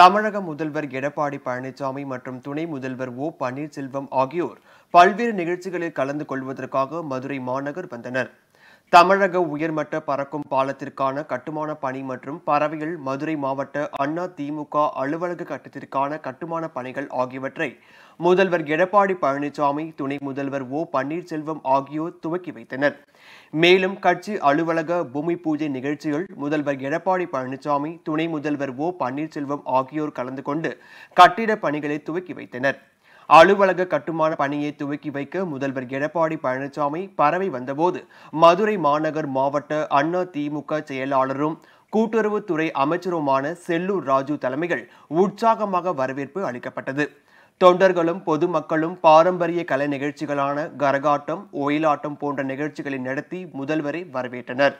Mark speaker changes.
Speaker 1: தமிழக முதல்வர் எடப்பாடி பழனிசாமி மற்றும் துணை முதல்வர் ஓ பன்னீர்செல்வம் ஆகியோர் பல்வேறு நிகழ்ச்சிகளில் கலந்து கொள்வதற்காக மதுரை மாநகர் வந்தனர் தமிழக உயர்மட்ட பறக்கும் பாலத்திற்கான கட்டுமான பணி மற்றும் பறவையில் மதுரை மாவட்ட அண்ணா திமுக அலுவலக கட்டத்திற்கான கட்டுமான பணிகள் ஆகியவற்றை முதல்வர் எடப்பாடி பழனிசாமி துணை முதல்வர் ஓ பன்னீர்செல்வம் ஆகியோர் துவக்கி வைத்தனர் மேலும் கட்சி அலுவலக பூமி பூஜை நிகழ்ச்சியில் முதல்வர் எடப்பாடி பழனிசாமி துணை முதல்வர் ஓ பன்னீர்செல்வம் ஆகியோர் கலந்து கொண்டு கட்டிட பணிகளை துவக்கி வைத்தனர் அலுவலக கட்டுமான பணியை துவக்கி வைக்க முதல்வர் எடப்பாடி பழனிசாமி பரவி வந்தபோது மதுரை மாநகர் மாவட்ட அண்ணா திமுக செயலாளரும் கூட்டுறவுத்துறை அமைச்சருமான செல்லூர் ராஜு தலைமையில் உற்சாகமாக வரவேற்பு அளிக்கப்பட்டது தொண்டர்களும் பொதுமக்களும் பாரம்பரிய கலை நிகழ்ச்சிகளான கரகாட்டம் ஒயிலாட்டம் போன்ற நிகழ்ச்சிகளை நடத்தி முதல்வரை வரவேற்றனர்